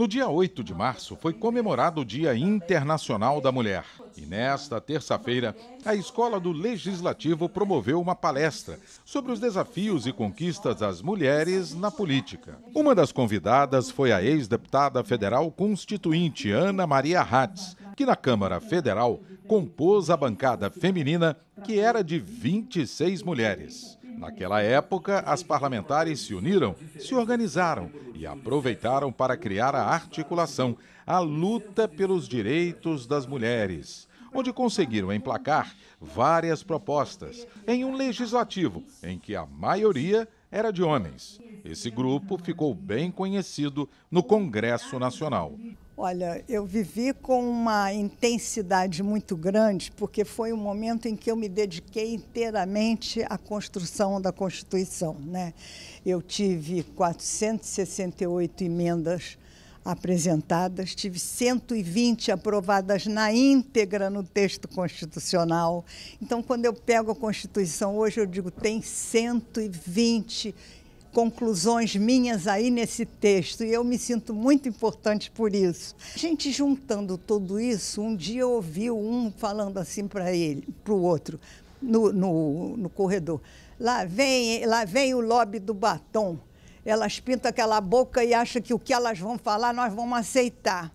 No dia 8 de março foi comemorado o Dia Internacional da Mulher. E nesta terça-feira, a Escola do Legislativo promoveu uma palestra sobre os desafios e conquistas das mulheres na política. Uma das convidadas foi a ex-deputada federal constituinte Ana Maria Hatz, que na Câmara Federal compôs a bancada feminina, que era de 26 mulheres. Naquela época, as parlamentares se uniram, se organizaram e aproveitaram para criar a articulação, a luta pelos direitos das mulheres, onde conseguiram emplacar várias propostas em um legislativo em que a maioria era de homens. Esse grupo ficou bem conhecido no Congresso Nacional. Olha, eu vivi com uma intensidade muito grande, porque foi um momento em que eu me dediquei inteiramente à construção da Constituição. Né? Eu tive 468 emendas apresentadas, tive 120 aprovadas na íntegra no texto constitucional. Então, quando eu pego a Constituição hoje, eu digo tem 120 conclusões minhas aí nesse texto e eu me sinto muito importante por isso. A gente juntando tudo isso, um dia eu ouvi um falando assim para ele, para o outro, no, no, no, corredor: lá vem, lá vem o lobby do batom. Elas pintam aquela boca e acham que o que elas vão falar nós vamos aceitar.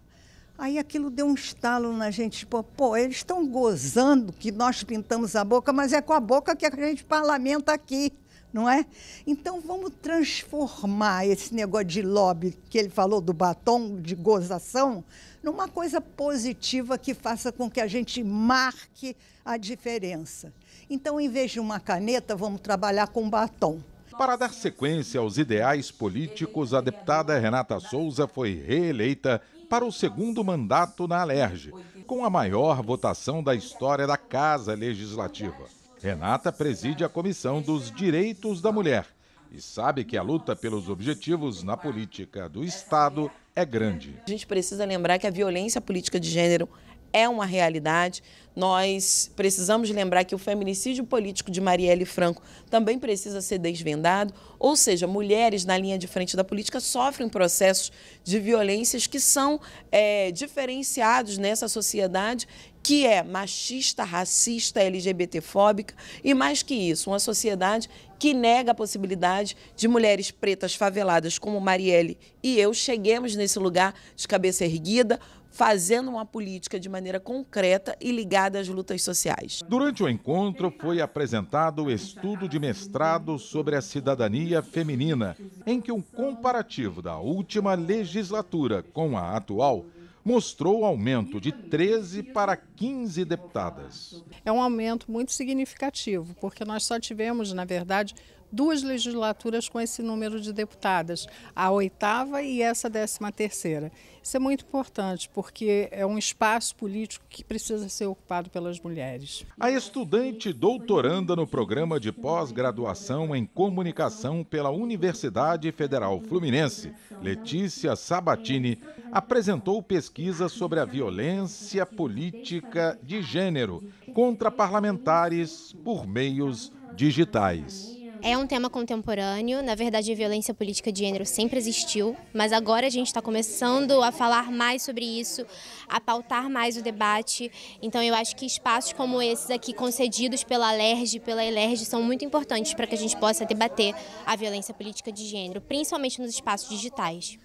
Aí aquilo deu um estalo na gente, tipo, pô, eles estão gozando que nós pintamos a boca, mas é com a boca que a gente parlamenta aqui não é? Então vamos transformar esse negócio de lobby que ele falou do batom de gozação numa coisa positiva que faça com que a gente marque a diferença. Então, em vez de uma caneta, vamos trabalhar com batom. Para dar sequência aos ideais políticos, a deputada Renata Souza foi reeleita para o segundo mandato na Alerj, com a maior votação da história da Casa Legislativa. Renata preside a Comissão dos Direitos da Mulher e sabe que a luta pelos objetivos na política do Estado é grande. A gente precisa lembrar que a violência política de gênero é uma realidade. Nós precisamos lembrar que o feminicídio político de Marielle Franco também precisa ser desvendado, ou seja, mulheres na linha de frente da política sofrem processos de violências que são é, diferenciados nessa sociedade que é machista, racista, LGBTfóbica e mais que isso, uma sociedade que nega a possibilidade de mulheres pretas faveladas como Marielle e eu cheguemos nesse lugar de cabeça erguida, fazendo uma política de maneira concreta e ligada às lutas sociais. Durante o encontro, foi apresentado o estudo de mestrado sobre a cidadania feminina, em que um comparativo da última legislatura com a atual mostrou aumento de 13 para 15 deputadas. É um aumento muito significativo, porque nós só tivemos, na verdade, duas legislaturas com esse número de deputadas, a oitava e essa décima terceira. Isso é muito importante, porque é um espaço político que precisa ser ocupado pelas mulheres. A estudante doutoranda no programa de pós-graduação em comunicação pela Universidade Federal Fluminense, Letícia Sabatini, apresentou pesquisa sobre a violência política de gênero contra parlamentares por meios digitais. É um tema contemporâneo, na verdade a violência política de gênero sempre existiu, mas agora a gente está começando a falar mais sobre isso, a pautar mais o debate, então eu acho que espaços como esses aqui, concedidos pela LERJ, pela ELERJ, são muito importantes para que a gente possa debater a violência política de gênero, principalmente nos espaços digitais.